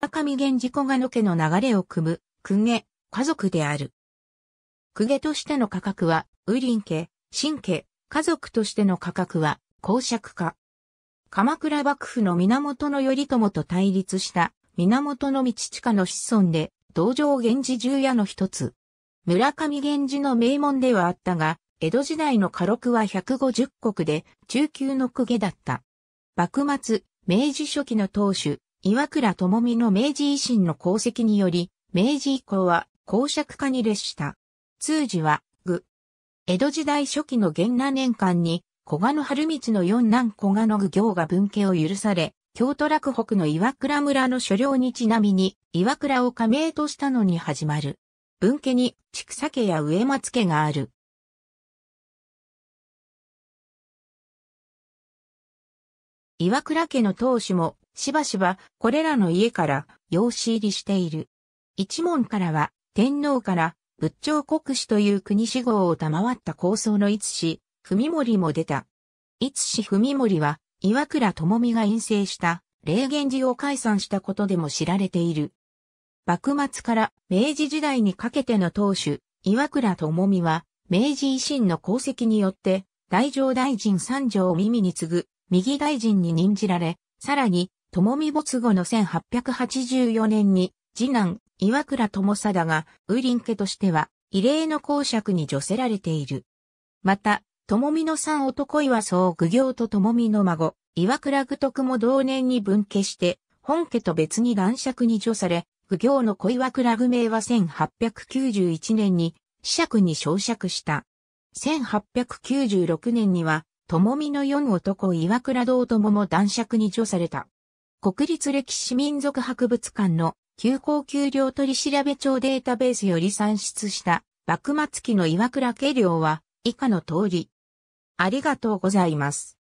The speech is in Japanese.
村上源氏小賀野家の流れを組む、公家、家族である。公家としての価格は、ウリン家、新家、家族としての価格は、公爵家。鎌倉幕府の源頼朝と対立した源道地下の子孫で、道場源氏重屋の一つ。村上源氏の名門ではあったが、江戸時代の家禄は150国で、中級の公家だった。幕末、明治初期の当主、岩倉智美の明治維新の功績により、明治以降は公爵化に列した。通詞は、具。江戸時代初期の元和年間に、小賀の春道の四男小賀の具行が分家を許され、京都洛北の岩倉村の所領にちなみに、岩倉を加盟としたのに始まる。分家に、畜佐家や植松家がある。岩倉家の当主も、しばしばこれらの家から養子入りしている。一門からは天皇から仏長国史という国志号を賜った構想の逸氏、文森も出た。逸氏文森は岩倉智美が陰性した霊源寺を解散したことでも知られている。幕末から明治時代にかけての当主、岩倉智美は明治維新の功績によって大乗大臣三条を耳に次ぐ右大臣に任じられ、さらに友み没後の1884年に、次男、岩倉智貞が、ウリン家としては、異例の公爵に除せられている。また、友みの三男岩総愚行と友みの孫、岩倉具徳も同年に分家して、本家と別に男爵に除され、愚行の小岩倉具名は1891年に、子爵に昇爵した。1896年には、友みの四男岩倉道友も男爵に除された。国立歴史民族博物館の急行給料取調べ帳データベースより算出した幕末期の岩倉家量は以下の通り。ありがとうございます。